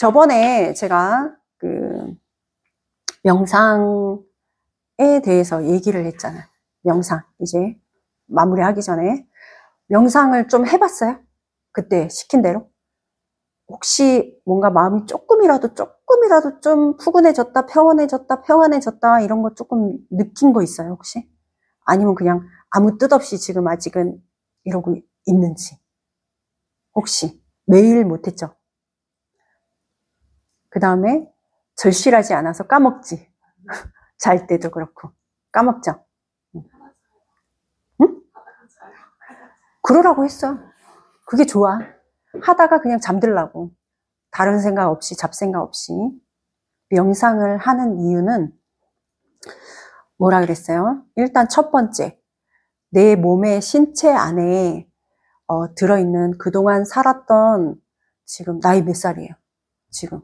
저번에 제가 그 명상에 대해서 얘기를 했잖아요. 명상. 이제 마무리하기 전에. 명상을 좀 해봤어요? 그때 시킨 대로? 혹시 뭔가 마음이 조금이라도 조금이라도 좀 푸근해졌다, 평온해졌다, 평안해졌다 이런 거 조금 느낀 거 있어요, 혹시? 아니면 그냥 아무 뜻 없이 지금 아직은 이러고 있는지. 혹시 매일 못했죠? 그 다음에 절실하지 않아서 까먹지. 잘 때도 그렇고. 까먹죠. 그러라고 했어. 그게 좋아. 하다가 그냥 잠들라고. 다른 생각 없이, 잡생각 없이. 명상을 하는 이유는 뭐라 그랬어요? 일단 첫 번째, 내 몸의 신체 안에 어, 들어있는 그동안 살았던 지금 나이 몇 살이에요? 지금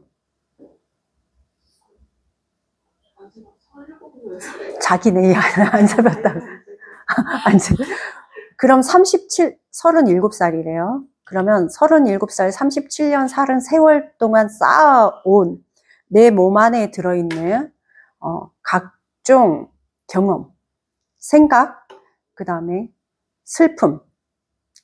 자기네 안 잡혔다고. 안 그럼 37, 37살이래요. 그러면 37살, 37년, 30세월 동안 쌓아온 내 몸 안에 들어있는 어, 각종 경험, 생각, 그 다음에 슬픔,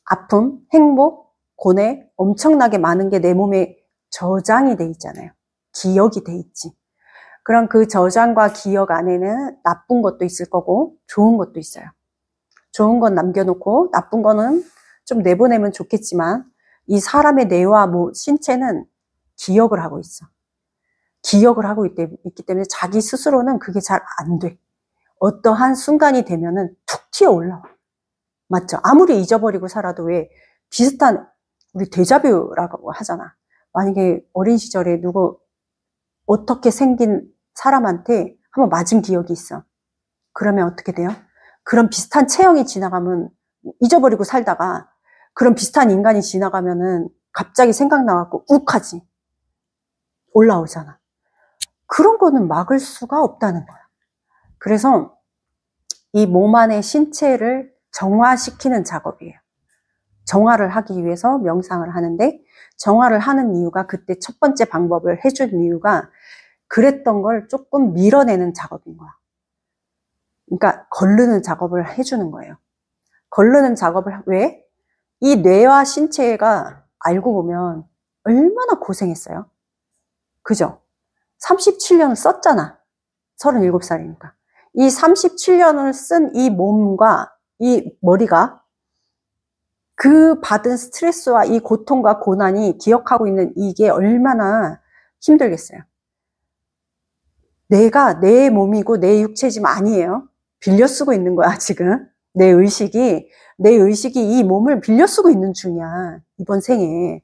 아픔, 행복, 고뇌 엄청나게 많은 게 내 몸에 저장이 돼 있잖아요. 기억이 돼 있지. 그럼 그 저장과 기억 안에는 나쁜 것도 있을 거고 좋은 것도 있어요. 좋은 건 남겨놓고 나쁜 거는 좀 내보내면 좋겠지만 이 사람의 뇌와 뭐 신체는 기억을 하고 있어. 기억을 하고 있, 있기 때문에 자기 스스로는 그게 잘 안 돼. 어떠한 순간이 되면은 툭 튀어 올라와. 맞죠? 아무리 잊어버리고 살아도 왜 비슷한 우리 대자뷰라고 하잖아. 만약에 어린 시절에 누구 어떻게 생긴 사람한테 한번 맞은 기억이 있어. 그러면 어떻게 돼요? 그런 비슷한 체형이 지나가면 잊어버리고 살다가 그런 비슷한 인간이 지나가면은 갑자기 생각나갖고 욱하지. 올라오잖아. 그런 거는 막을 수가 없다는 거야. 그래서 이 몸 안의 신체를 정화시키는 작업이에요. 정화를 하기 위해서 명상을 하는데 정화를 하는 이유가 그때 첫 번째 방법을 해준 이유가 그랬던 걸 조금 밀어내는 작업인 거야. 그러니까 걸르는 작업을 해주는 거예요. 걸르는 작업을 왜? 이 뇌와 신체가 알고 보면 얼마나 고생했어요. 그죠? 37년을 썼잖아. 37살이니까. 이 37년을 쓴 이 몸과 이 머리가 그 받은 스트레스와 이 고통과 고난이 기억하고 있는 이게 얼마나 힘들겠어요. 내가 내 몸이고 내 육체지만 아니에요. 빌려 쓰고 있는 거야, 지금. 내 의식이, 내 의식이 이 몸을 빌려 쓰고 있는 중이야. 이번 생에.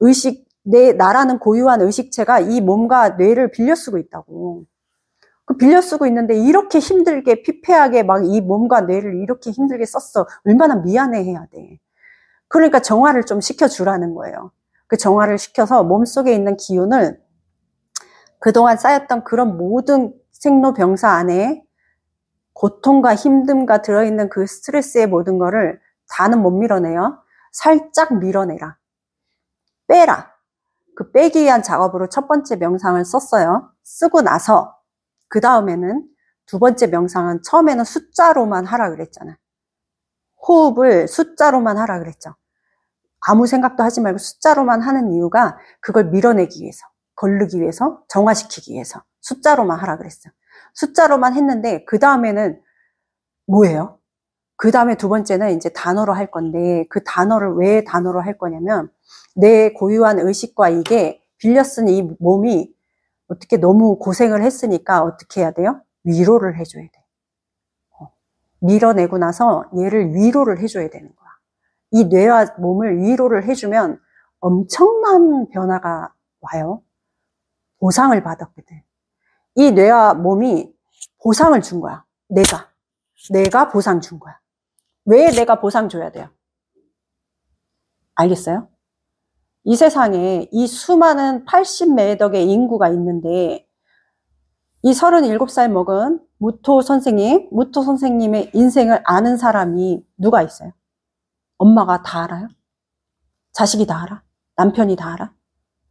의식, 내, 나라는 고유한 의식체가 이 몸과 뇌를 빌려 쓰고 있다고. 그 빌려 쓰고 있는데 이렇게 힘들게, 피폐하게 막 이 몸과 뇌를 이렇게 힘들게 썼어. 얼마나 미안해 해야 돼. 그러니까 정화를 좀 시켜주라는 거예요. 그 정화를 시켜서 몸속에 있는 기운을 그동안 쌓였던 그런 모든 생로병사 안에 고통과 힘듦과 들어있는 그 스트레스의 모든 거를 다는 못 밀어내요. 살짝 밀어내라. 빼라. 그 빼기 위한 작업으로 첫 번째 명상을 썼어요. 쓰고 나서 그 다음에는 두 번째 명상은 처음에는 숫자로만 하라 그랬잖아. 호흡을 숫자로만 하라 그랬죠. 아무 생각도 하지 말고 숫자로만 하는 이유가 그걸 밀어내기 위해서. 걸르기 위해서 정화시키기 위해서 숫자로만 하라 그랬어. 요 숫자로만 했는데 그 다음에는 뭐예요? 그 다음에 두 번째는 이제 단어로 할 건데 그 단어를 왜 단어로 할 거냐면 내 고유한 의식과 이게 빌려 쓴이 몸이 어떻게 너무 고생을 했으니까 어떻게 해야 돼요? 위로를 해줘야 돼. 어. 밀어내고 나서 얘를 위로를 해줘야 되는 거야. 이 뇌와 몸을 위로를 해주면 엄청난 변화가 와요. 보상을 받았거든. 이 뇌와 몸이 보상을 준 거야. 내가. 내가 보상 준 거야. 왜 내가 보상 줘야 돼요? 알겠어요? 이 세상에 이 수많은 80매덕의 인구가 있는데 이 37살 먹은 무토 선생님, 무토 선생님의 인생을 아는 사람이 누가 있어요? 엄마가 다 알아요? 자식이 다 알아? 남편이 다 알아?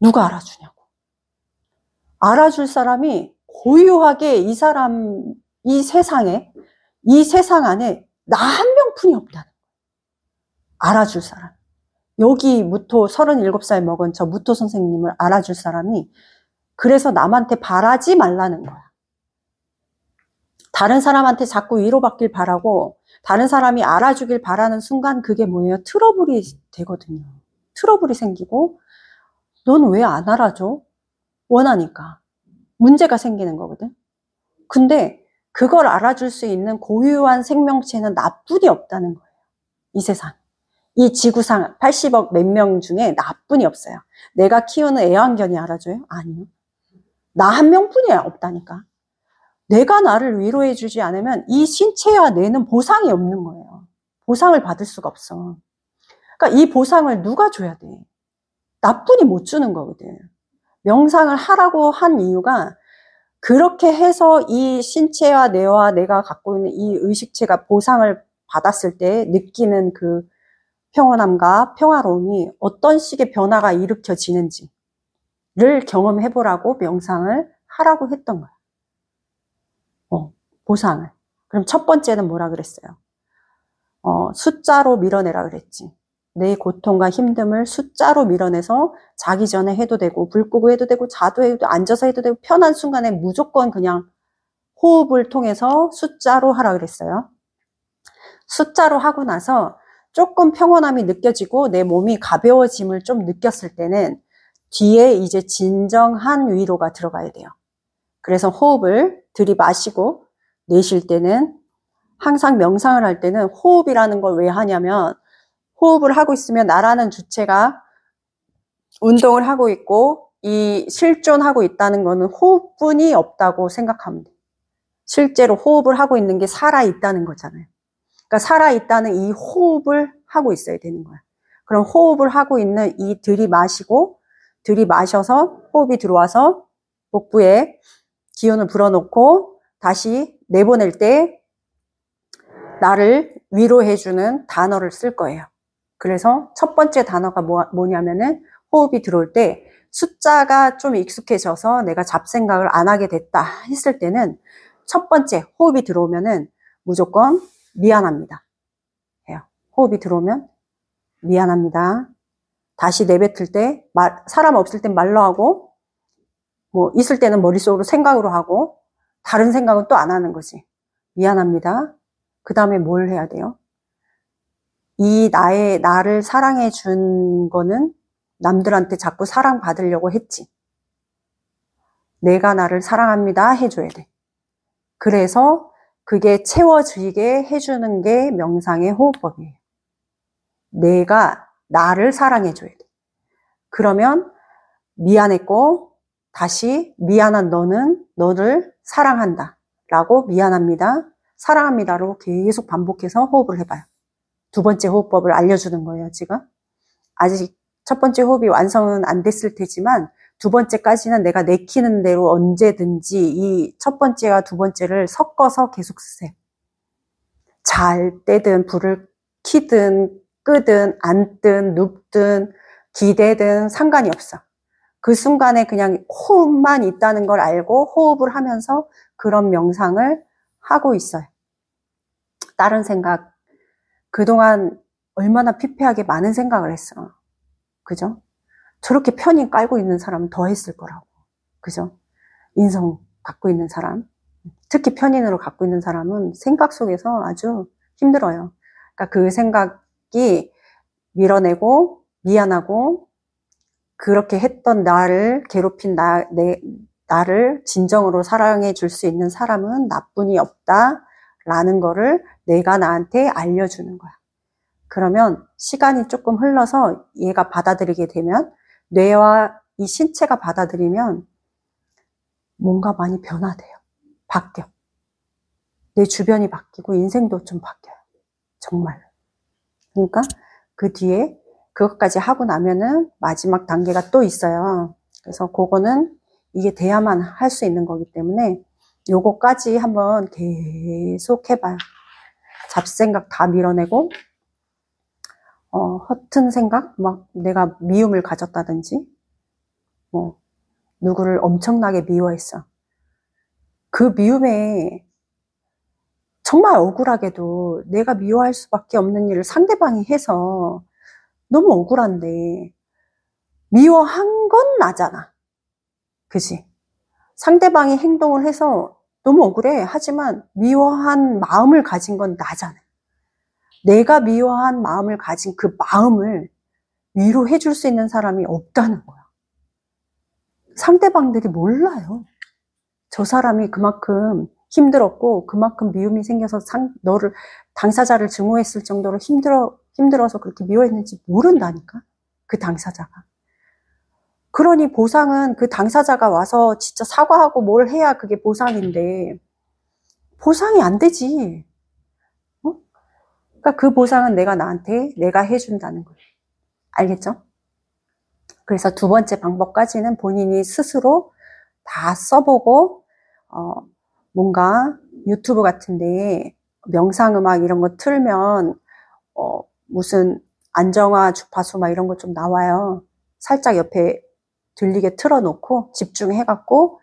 누가 알아주냐? 알아줄 사람이 고유하게 이 사람, 이 세상에, 이 세상 안에 나 한 명뿐이 없다는 알아줄 사람. 여기 무토 37살 먹은 저 무토 선생님을 알아줄 사람이 그래서 남한테 바라지 말라는 거야. 다른 사람한테 자꾸 위로받길 바라고 다른 사람이 알아주길 바라는 순간 그게 뭐예요? 트러블이 되거든요. 트러블이 생기고 넌 왜 안 알아줘? 원하니까 문제가 생기는 거거든. 근데 그걸 알아줄 수 있는 고유한 생명체는 나뿐이 없다는 거예요. 이 세상. 이 지구상 80억 몇 명 중에 나뿐이 없어요. 내가 키우는 애완견이 알아줘요? 아니요. 나 한 명뿐이 없다니까. 내가 나를 위로해주지 않으면 이 신체와 뇌는 보상이 없는 거예요. 보상을 받을 수가 없어. 그러니까 이 보상을 누가 줘야 돼? 나뿐이 못 주는 거거든. 명상을 하라고 한 이유가 그렇게 해서 이 신체와 뇌와 내가 갖고 있는 이 의식체가 보상을 받았을 때 느끼는 그 평온함과 평화로움이 어떤 식의 변화가 일으켜지는지를 경험해보라고 명상을 하라고 했던 거야. 어, 보상을. 그럼 첫 번째는 뭐라 그랬어요? 어, 숫자로 밀어내라 그랬지. 내 고통과 힘듦을 숫자로 밀어내서 자기 전에 해도 되고 불 끄고 해도 되고 자도 해도 앉아서 해도 되고 편한 순간에 무조건 그냥 호흡을 통해서 숫자로 하라 그랬어요. 숫자로 하고 나서 조금 평온함이 느껴지고 내 몸이 가벼워짐을 좀 느꼈을 때는 뒤에 이제 진정한 위로가 들어가야 돼요. 그래서 호흡을 들이마시고 내쉴 때는 항상 명상을 할 때는 호흡이라는 걸 왜 하냐면 호흡을 하고 있으면 나라는 주체가 운동을 하고 있고 이 실존하고 있다는 것은 호흡뿐이 없다고 생각합니다 실제로 호흡을 하고 있는 게 살아 있다는 거잖아요. 그러니까 살아 있다는 이 호흡을 하고 있어야 되는 거야. 그럼 호흡을 하고 있는 이 들이마시고 들이마셔서 호흡이 들어와서 복부에 기운을 불어넣고 다시 내보낼 때 나를 위로해주는 단어를 쓸 거예요. 그래서 첫 번째 단어가 뭐, 냐면은 호흡이 들어올 때 숫자가 좀 익숙해져서 내가 잡생각을 안 하게 됐다 했을 때는 첫 번째 호흡이 들어오면은 무조건 미안합니다. 해요. 호흡이 들어오면 미안합니다. 다시 내뱉을 때 말, 사람 없을 땐 말로 하고 뭐 있을 때는 머릿속으로 생각으로 하고 다른 생각은 또 안 하는 거지. 미안합니다. 그 다음에 뭘 해야 돼요? 이 나의, 나를 사랑해 준 거는 남들한테 자꾸 사랑받으려고 했지. 내가 나를 사랑합니다 해줘야 돼. 그래서 그게 채워지게 해주는 게 명상의 호흡법이에요. 내가 나를 사랑해줘야 돼. 그러면 미안했고, 다시 미안한 너는 너를 사랑한다. 라고 미안합니다. 사랑합니다로 계속 반복해서 호흡을 해봐요. 두 번째 호흡법을 알려주는 거예요, 지금. 아직 첫 번째 호흡이 완성은 안 됐을 테지만 두 번째까지는 내가 내키는 대로 언제든지 이 첫 번째와 두 번째를 섞어서 계속 쓰세요. 잘 때든 불을 키든 끄든 앉든 눕든 기대든 상관이 없어. 그 순간에 그냥 호흡만 있다는 걸 알고 호흡을 하면서 그런 명상을 하고 있어요. 다른 생각 그동안 얼마나 피폐하게 많은 생각을 했어. 그죠? 저렇게 편히 깔고 있는 사람은 더 했을 거라고. 그죠? 인성 갖고 있는 사람. 특히 편인으로 갖고 있는 사람은 생각 속에서 아주 힘들어요. 그러니까 그 생각이 밀어내고 미안하고 그렇게 했던 나를 괴롭힌 나, 내, 나를 진정으로 사랑해 줄 수 있는 사람은 나뿐이 없다. 라는 거를 내가 나한테 알려주는 거야. 그러면 시간이 조금 흘러서 얘가 받아들이게 되면 뇌와 이 신체가 받아들이면 뭔가 많이 변화돼요. 바뀌어. 내 주변이 바뀌고 인생도 좀 바뀌어요. 정말 그러니까 그 뒤에 그것까지 하고 나면은 마지막 단계가 또 있어요. 그래서 그거는 이게 돼야만 할 수 있는 거기 때문에 요거까지 한번 계속 해봐요. 잡생각 다 밀어내고 어, 허튼 생각, 막 내가 미움을 가졌다든지 뭐 누구를 엄청나게 미워했어. 그 미움에 정말 억울하게도 내가 미워할 수밖에 없는 일을 상대방이 해서 너무 억울한데 미워한 건 나잖아. 그지? 상대방이 행동을 해서 너무 억울해. 하지만 미워한 마음을 가진 건 나잖아요. 내가 미워한 마음을 가진 그 마음을 위로해 줄 수 있는 사람이 없다는 거야. 상대방들이 몰라요. 저 사람이 그만큼 힘들었고 그만큼 미움이 생겨서 상, 너를 당사자를 증오했을 정도로 힘들어 힘들어서 그렇게 미워했는지 모른다니까 그 당사자가 그러니 보상은 그 당사자가 와서 진짜 사과하고 뭘 해야 그게 보상인데 보상이 안 되지. 어? 그러니까 그 보상은 내가 나한테 내가 해준다는 거예요. 알겠죠? 그래서 두 번째 방법까지는 본인이 스스로 다 써보고 어, 뭔가 유튜브 같은데 명상음악 이런 거 틀면 어, 무슨 안정화 주파수 막 이런 거 좀 나와요. 살짝 옆에 들리게 틀어놓고 집중해갖고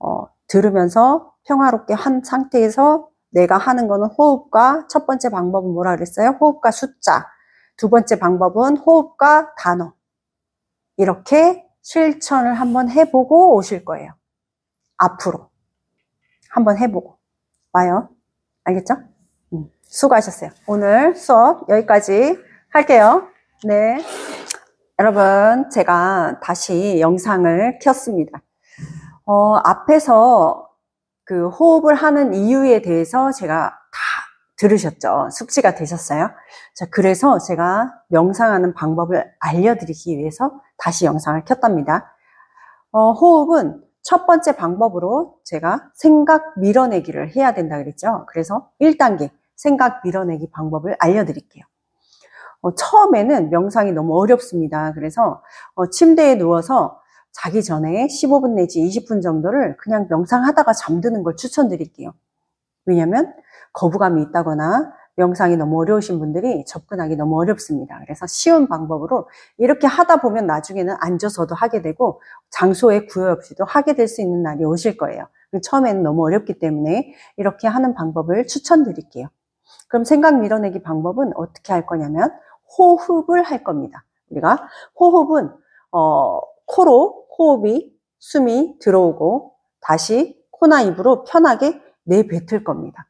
어, 들으면서 평화롭게 한 상태에서 내가 하는 거는 호흡과 첫 번째 방법은 뭐라 그랬어요? 호흡과 숫자. 두 번째 방법은 호흡과 단어. 이렇게 실천을 한번 해보고 오실 거예요. 앞으로. 한번 해보고. 와요. 알겠죠? 음, 수고하셨어요. 오늘 수업 여기까지 할게요. 네. 여러분, 제가 다시 영상을 켰습니다. 어, 앞에서 그 호흡을 하는 이유에 대해서 제가 다 들으셨죠? 숙지가 되셨어요? 자, 그래서 제가 명상하는 방법을 알려드리기 위해서 다시 영상을 켰답니다. 어, 호흡은 첫 번째 방법으로 제가 생각 밀어내기를 해야 된다 그랬죠? 그래서 1단계 생각 밀어내기 방법을 알려드릴게요. 어, 처음에는 명상이 너무 어렵습니다. 그래서 어, 침대에 누워서 자기 전에 15분 내지 20분 정도를 그냥 명상하다가 잠드는 걸 추천드릴게요. 왜냐하면 거부감이 있다거나 명상이 너무 어려우신 분들이 접근하기 너무 어렵습니다. 그래서 쉬운 방법으로 이렇게 하다 보면 나중에는 앉아서도 하게 되고 장소에 구애 없이도 하게 될 수 있는 날이 오실 거예요. 처음에는 너무 어렵기 때문에 이렇게 하는 방법을 추천드릴게요. 그럼 생각 밀어내기 방법은 어떻게 할 거냐면 호흡을 할 겁니다. 우리가 호흡은 어, 코로 호흡이 숨이 들어오고 다시 코나 입으로 편하게 내뱉을 겁니다.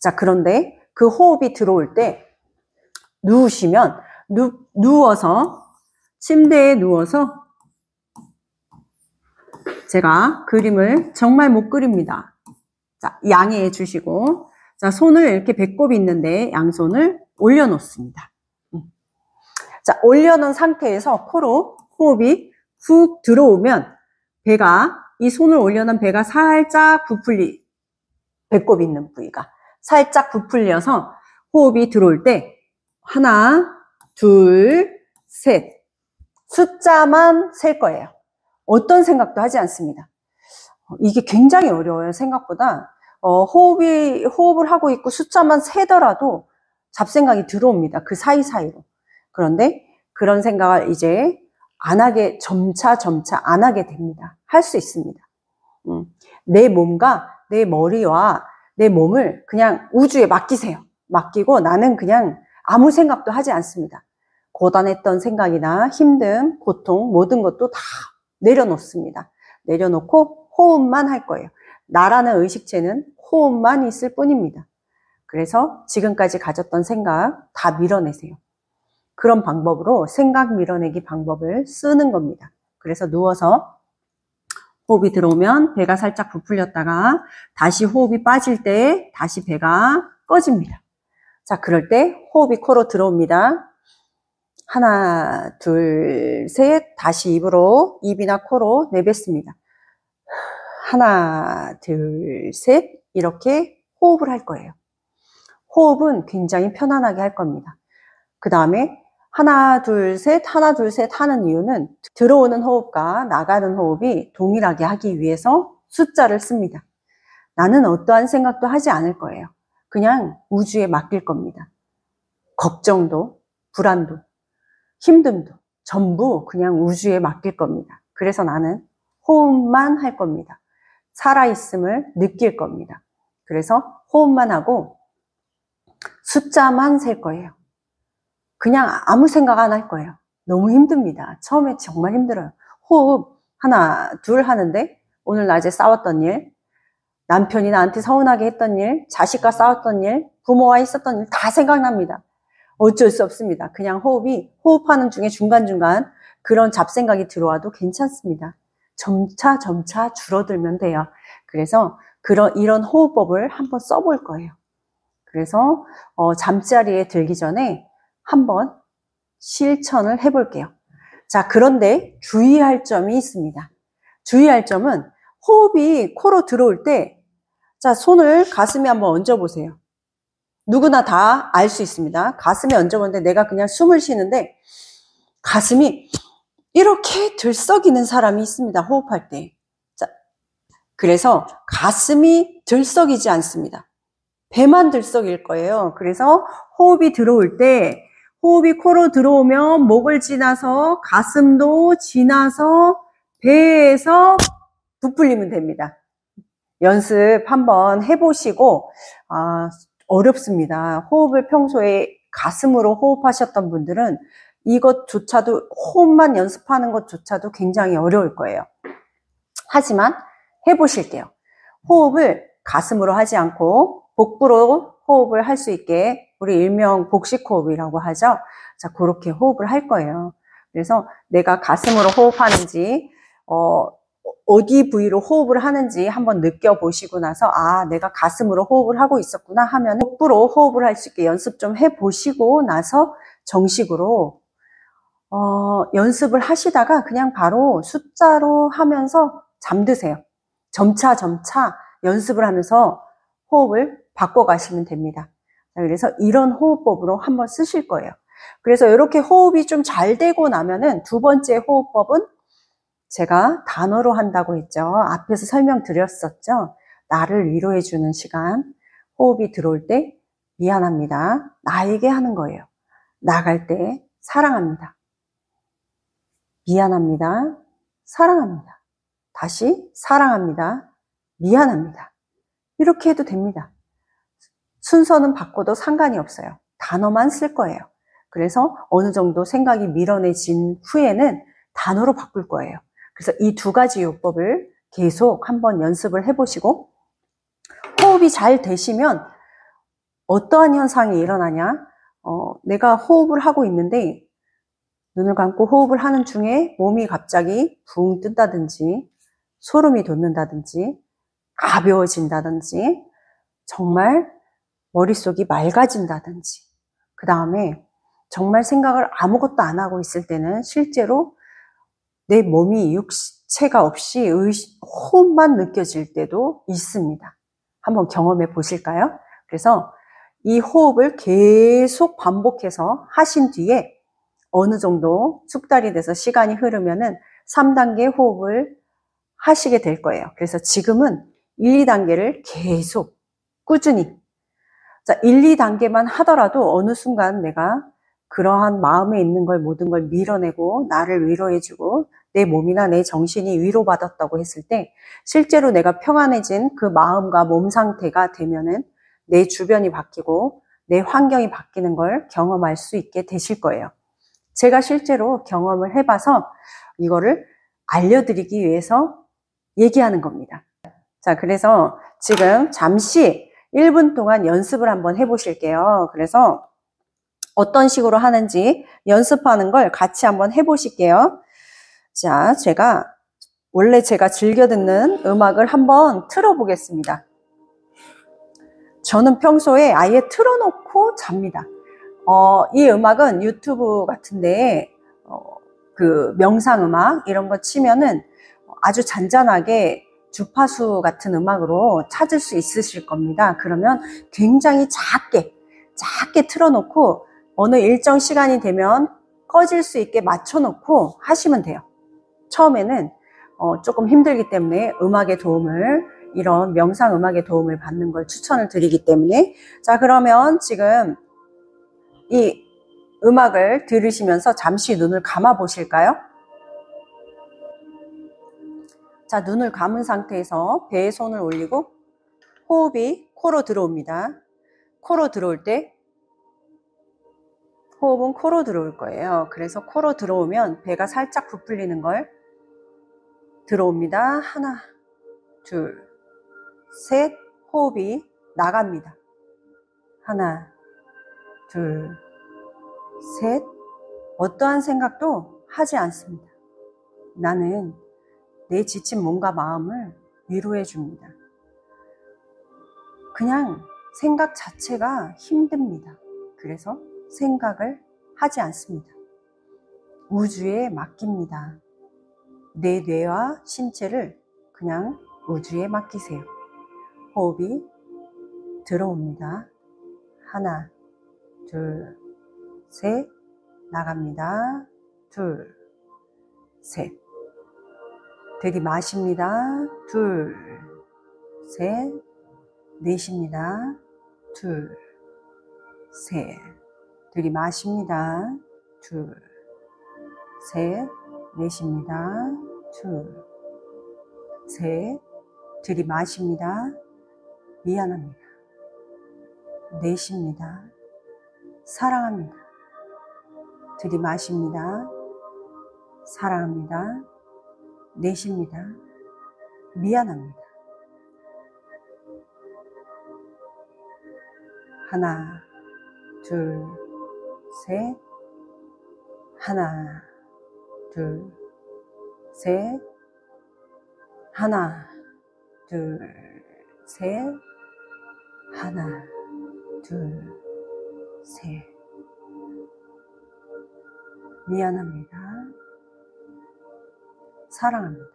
자, 그런데 그 호흡이 들어올 때 누우시면 누, 누워서 침대에 누워서 제가 그림을 정말 못 그립니다. 자, 양해해 주시고 자, 손을 이렇게 배꼽이 있는데 양손을 올려놓습니다. 자, 올려놓은 상태에서 코로 호흡이 훅 들어오면 배가, 이 손을 올려놓은 배가 살짝 부풀리, 배꼽 있는 부위가 살짝 부풀려서 호흡이 들어올 때 하나, 둘, 셋. 숫자만 셀 거예요. 어떤 생각도 하지 않습니다. 이게 굉장히 어려워요, 생각보다. 어, 호흡이, 호흡을 하고 있고 숫자만 세더라도 잡생각이 들어옵니다. 그 사이사이로. 그런데 그런 생각을 이제 안 하게 점차 점차 안 하게 됩니다. 할 수 있습니다. 음, 내 몸과 내 머리와 내 몸을 그냥 우주에 맡기세요. 맡기고 나는 그냥 아무 생각도 하지 않습니다. 고단했던 생각이나 힘듦, 고통, 모든 것도 다 내려놓습니다. 내려놓고 호흡만 할 거예요. 나라는 의식체는 호흡만 있을 뿐입니다. 그래서 지금까지 가졌던 생각 다 밀어내세요. 그런 방법으로 생각 밀어내기 방법을 쓰는 겁니다. 그래서 누워서 호흡이 들어오면 배가 살짝 부풀렸다가 다시 호흡이 빠질 때 다시 배가 꺼집니다. 자, 그럴 때 호흡이 코로 들어옵니다. 하나, 둘, 셋. 다시 입으로, 입이나 코로 내뱉습니다. 하나, 둘, 셋. 이렇게 호흡을 할 거예요. 호흡은 굉장히 편안하게 할 겁니다. 그 다음에 하나, 둘, 셋, 하나, 둘, 셋 하는 이유는 들어오는 호흡과 나가는 호흡이 동일하게 하기 위해서 숫자를 씁니다. 나는 어떠한 생각도 하지 않을 거예요. 그냥 우주에 맡길 겁니다. 걱정도, 불안도, 힘듦도 전부 그냥 우주에 맡길 겁니다. 그래서 나는 호흡만 할 겁니다. 살아있음을 느낄 겁니다. 그래서 호흡만 하고 숫자만 셀 거예요. 그냥 아무 생각 안 할 거예요. 너무 힘듭니다. 처음에 정말 힘들어요. 호흡 하나, 둘 하는데 오늘 낮에 싸웠던 일, 남편이 나한테 서운하게 했던 일, 자식과 싸웠던 일, 부모와 있었던 일 다 생각납니다. 어쩔 수 없습니다. 그냥 호흡이 호흡하는 중에 중간중간 그런 잡생각이 들어와도 괜찮습니다. 점차 점차 줄어들면 돼요. 그래서 그런 이런 호흡법을 한번 써볼 거예요. 그래서 어, 잠자리에 들기 전에 한번 실천을 해볼게요. 자, 그런데 주의할 점이 있습니다. 주의할 점은 호흡이 코로 들어올 때, 자, 손을 가슴에 한번 얹어보세요. 누구나 다 알 수 있습니다. 가슴에 얹어보는데 내가 그냥 숨을 쉬는데 가슴이 이렇게 들썩이는 사람이 있습니다. 호흡할 때. 자, 그래서 가슴이 들썩이지 않습니다. 배만 들썩일 거예요. 그래서 호흡이 들어올 때 호흡이 코로 들어오면 목을 지나서 가슴도 지나서 배에서 부풀리면 됩니다. 연습 한번 해보시고 아, 어렵습니다. 호흡을 평소에 가슴으로 호흡하셨던 분들은 이것조차도 호흡만 연습하는 것조차도 굉장히 어려울 거예요. 하지만 해보실게요. 호흡을 가슴으로 하지 않고 복부로 호흡을 할 수 있게 우리 일명 복식호흡이라고 하죠. 자, 그렇게 호흡을 할 거예요. 그래서 내가 가슴으로 호흡하는지 어, 어디 부위로 호흡을 하는지 한번 느껴보시고 나서 아 내가 가슴으로 호흡을 하고 있었구나 하면 복부로 호흡을 할 수 있게 연습 좀 해보시고 나서 정식으로 어, 연습을 하시다가 그냥 바로 숫자로 하면서 잠드세요. 점차 점차 연습을 하면서 호흡을 바꿔가시면 됩니다. 그래서 이런 호흡법으로 한번 쓰실 거예요. 그래서 이렇게 호흡이 좀 잘 되고 나면은 두 번째 호흡법은 제가 단어로 한다고 했죠. 앞에서 설명드렸었죠. 나를 위로해주는 시간. 호흡이 들어올 때 미안합니다. 나에게 하는 거예요. 나갈 때 사랑합니다. 미안합니다. 사랑합니다. 다시 사랑합니다. 미안합니다. 이렇게 해도 됩니다. 순서는 바꿔도 상관이 없어요. 단어만 쓸 거예요. 그래서 어느 정도 생각이 밀어내진 후에는 단어로 바꿀 거예요. 그래서 이 두 가지 요법을 계속 한번 연습을 해보시고 호흡이 잘 되시면 어떠한 현상이 일어나냐? 어, 내가 호흡을 하고 있는데 눈을 감고 호흡을 하는 중에 몸이 갑자기 붕 뜬다든지 소름이 돋는다든지 가벼워진다든지 정말 머릿속이 맑아진다든지, 그 다음에 정말 생각을 아무것도 안 하고 있을 때는 실제로 내 몸이 육체가 없이 호흡만 느껴질 때도 있습니다. 한번 경험해 보실까요? 그래서 이 호흡을 계속 반복해서 하신 뒤에 어느 정도 숙달이 돼서 시간이 흐르면은 3단계 호흡을 하시게 될 거예요. 그래서 지금은 1, 2단계를 계속 꾸준히 자, 1, 2단계만 하더라도 어느 순간 내가 그러한 마음에 있는 걸 모든 걸 밀어내고 나를 위로해주고 내 몸이나 내 정신이 위로받았다고 했을 때 실제로 내가 평안해진 그 마음과 몸 상태가 되면은 내 주변이 바뀌고 내 환경이 바뀌는 걸 경험할 수 있게 되실 거예요. 제가 실제로 경험을 해봐서 이거를 알려드리기 위해서 얘기하는 겁니다. 자, 그래서 지금 잠시 1분 동안 연습을 한번 해보실게요. 그래서 어떤 식으로 하는지 연습하는 걸 같이 한번 해보실게요. 자, 제가 원래 제가 즐겨 듣는 음악을 한번 틀어보겠습니다. 저는 평소에 아예 틀어놓고 잡니다. 어, 이 음악은 유튜브 같은데 어, 그 명상 음악 이런 거 치면은 아주 잔잔하게 주파수 같은 음악으로 찾을 수 있으실 겁니다. 그러면 굉장히 작게, 작게 틀어놓고 어느 일정 시간이 되면 꺼질 수 있게 맞춰놓고 하시면 돼요. 처음에는 어, 조금 힘들기 때문에 음악의 도움을 이런 명상 음악의 도움을 받는 걸 추천을 드리기 때문에 자 그러면 지금 이 음악을 들으시면서 잠시 눈을 감아 보실까요? 자, 눈을 감은 상태에서 배에 손을 올리고 호흡이 코로 들어옵니다. 코로 들어올 때 호흡은 코로 들어올 거예요. 그래서 코로 들어오면 배가 살짝 부풀리는 걸 들어옵니다. 하나, 둘, 셋, 호흡이 나갑니다. 하나, 둘, 셋, 어떠한 생각도 하지 않습니다. 나는 내 지친 몸과 마음을 위로해 줍니다. 그냥 생각 자체가 힘듭니다. 그래서 생각을 하지 않습니다. 우주에 맡깁니다. 내 뇌와 신체를 그냥 우주에 맡기세요. 호흡이 들어옵니다. 하나, 둘, 셋, 나갑니다. 둘, 셋. 되게 마십니다. 둘, 셋, 넷입니다. 둘, 셋, 되게 마십니다. 둘, 셋, 넷입니다. 둘, 셋, 들이 마십니다. 미안합니다. 넷입니다. 사랑합니다. 들이 마십니다. 사랑합니다. 내쉽니다 미안합니다. 하나, 둘, 셋. 하나, 둘, 셋. 하나, 둘, 셋. 하나, 둘, 셋. 미안합니다. 사랑합니다.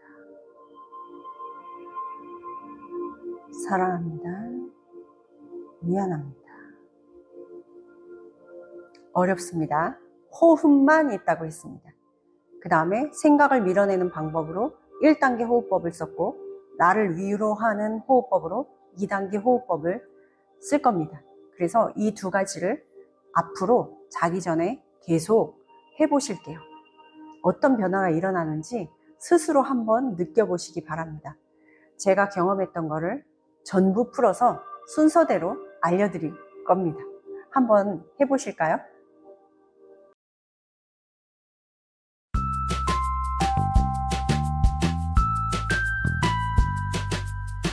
사랑합니다. 미안합니다. 어렵습니다. 호흡만 있다고 했습니다. 그 다음에 생각을 밀어내는 방법으로 1단계 호흡법을 썼고 나를 위로하는 호흡법으로 2단계 호흡법을 쓸 겁니다. 그래서 이 두 가지를 앞으로 자기 전에 계속 해보실게요. 어떤 변화가 일어나는지 스스로 한번 느껴보시기 바랍니다. 제가 경험했던 거를 전부 풀어서 순서대로 알려드릴 겁니다. 한번 해보실까요?